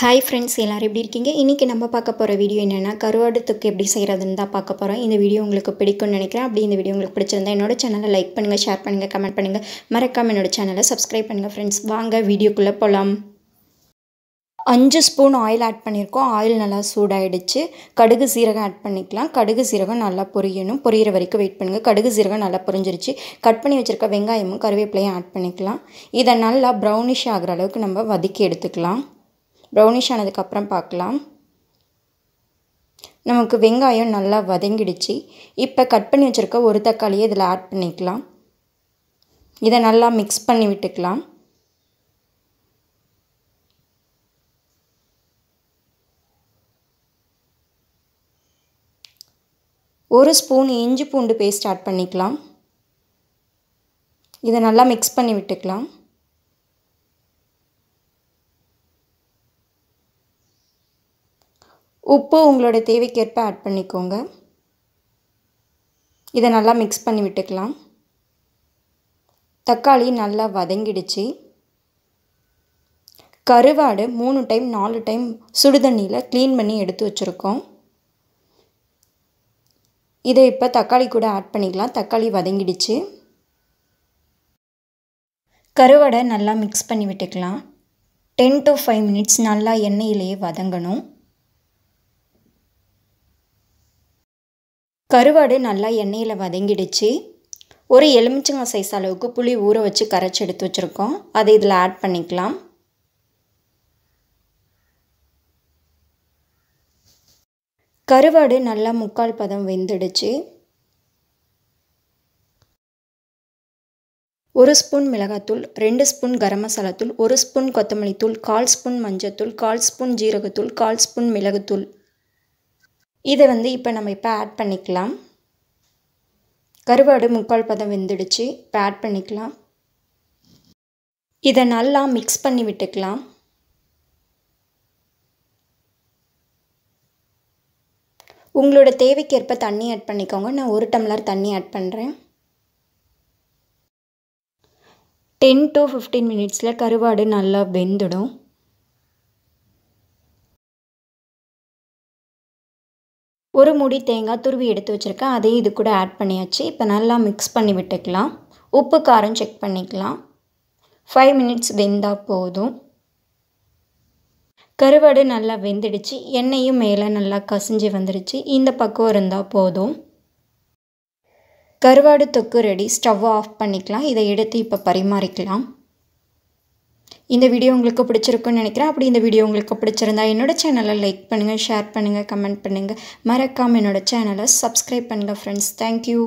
hi friends எல்லோரும் எப்படி இருக்கீங்க இன்றைக்கி நம்ம பார்க்க போகிற வீடியோ என்னென்னா கருவாடு எப்படி செய்கிறதுன்னு தான் பார்க்க போகிறோம் இந்த வீடியோ உங்களுக்கு பிடிக்கும்னு நினைக்கிறேன் அப்படி இந்த வீடியோ உங்களுக்கு பிடிச்சிருந்தா என்னோட சேனலை லைக் பண்ணுங்கள் ஷேர் பண்ணுங்கள் கமெண்ட் பண்ணுங்கள் மறக்காமல் என்னோட சேனலை சப்ஸ்கிரைப் பண்ணுங்கள் ஃப்ரெண்ட்ஸ் வாங்க வீடியோக்குள்ளே போகலாம் அஞ்சு ஸ்பூன் ஆயில் ஆட் பண்ணியிருக்கோம் ஆயில் நல்லா சூடாகிடுச்சு கடுகு சீரகம் ஆட் பண்ணிக்கலாம் கடுகு சீரகம் நல்லா பொரியணும் பொரியிற வரைக்கும் வெயிட் பண்ணுங்கள் கடுகு சீரகம் நல்லா பொரிஞ்சிருச்சு கட் பண்ணி வச்சுருக்க வெங்காயமும் கருவேப்பிலையும் ஆட் பண்ணிக்கலாம் இதை நல்லா ப்ரௌனிஷ் ஆகிற அளவுக்கு நம்ம வதக்கி எடுத்துக்கலாம் ப்ரௌனிஷ் ஆனதுக்கப்புறம் பார்க்கலாம் நமக்கு வெங்காயம் நல்லா வதங்கிடுச்சு இப்போ கட் பண்ணி வச்சுருக்க ஒரு தக்காளியை இதில் ஆட் பண்ணிக்கலாம் இதை நல்லா மிக்ஸ் பண்ணி விட்டுக்கலாம் ஒரு ஸ்பூன் இஞ்சி பூண்டு பேஸ்ட் ஆட் பண்ணிக்கலாம் இதை நல்லா மிக்ஸ் பண்ணி விட்டுக்கலாம் உப்பு உங்களோட தேவைக்கேற்ப ஆட் பண்ணிக்கோங்க இதை நல்லா மிக்ஸ் பண்ணி விட்டுக்கலாம் தக்காளி நல்லா வதங்கிடுச்சு கருவாடு மூணு டைம் நாலு டைம் சுடுதண்ணியில் க்ளீன் பண்ணி எடுத்து வச்சுருக்கோம் இதை இப்போ தக்காளி கூட ஆட் பண்ணிக்கலாம் தக்காளி வதங்கிடுச்சு கருவாடை நல்லா மிக்ஸ் பண்ணி விட்டுக்கலாம் டென் டு ஃபைவ் மினிட்ஸ் நல்லா எண்ணெயிலேயே வதங்கணும் கருவாடு நல்லா எண்ணெயில் வதங்கிடுச்சு ஒரு எலுமிச்சங்காய் சைஸ் அளவுக்கு புளி ஊற வச்சு கரைச்சி எடுத்து வச்சுருக்கோம் அதை இதில் ஆட் பண்ணிக்கலாம் கருவாடு நல்லா முக்கால் பதம் வெந்துடுச்சு ஒரு ஸ்பூன் மிளகாத்தூள் ரெண்டு ஸ்பூன் கரம் மசாலா தூள் ஒரு ஸ்பூன் கொத்தமல்லி தூள் கால் ஸ்பூன் மஞ்சத்தூள் கால் ஸ்பூன் ஜீரகத்தூள் கால் ஸ்பூன் மிளகுத்தூள் இதை வந்து இப்போ நம்ம இப்போ ஆட் பண்ணிக்கலாம் கருவாடு முக்கால் பதம் வெந்துடுச்சு இப்போ ஆட் பண்ணிக்கலாம் இதை நல்லா மிக்ஸ் பண்ணி விட்டுக்கலாம் உங்களோட தேவைக்கேற்ப தண்ணி ஆட் பண்ணிக்கோங்க நான் ஒரு டம்ளர் தண்ணி ஆட் பண்ணுறேன் டென் டு ஃபிஃப்டீன் மினிட்ஸில் கருவாடு நல்லா வெந்துடும் ஒரு முடி தேங்காய் துருவி எடுத்து வச்சுருக்கேன் அதையும் இது கூட ஆட் பண்ணியாச்சு இப்போ நல்லா மிக்ஸ் பண்ணி விட்டுக்கலாம் உப்பு காரம் செக் பண்ணிக்கலாம் ஃபைவ் மினிட்ஸ் வெந்தால் போதும் கருவாடு நல்லா வெந்துடுச்சு எண்ணெயும் மேலே நல்லா கசிஞ்சு வந்துடுச்சு இந்த பக்கம் இருந்தால் போதும் கருவாடு தொக்கு ரெடி ஸ்டவ் ஆஃப் பண்ணிக்கலாம் இதை எடுத்து இப்போ பரிமாறிக்கலாம் இந்த வீடியோ உங்களுக்கு பிடிச்சிருக்குன்னு நினைக்கிறேன் அப்படி இந்த வீடியோ உங்களுக்கு பிடிச்சிருந்தா என்னோடய சேனலை லைக் பண்ணுங்கள் ஷேர் பண்ணுங்கள் கமெண்ட் பண்ணுங்கள் மறக்காமல் என்னோடய சேனலை சப்ஸ்கிரைப் பண்ணுங்கள் ஃப்ரெண்ட்ஸ் தேங்க்யூ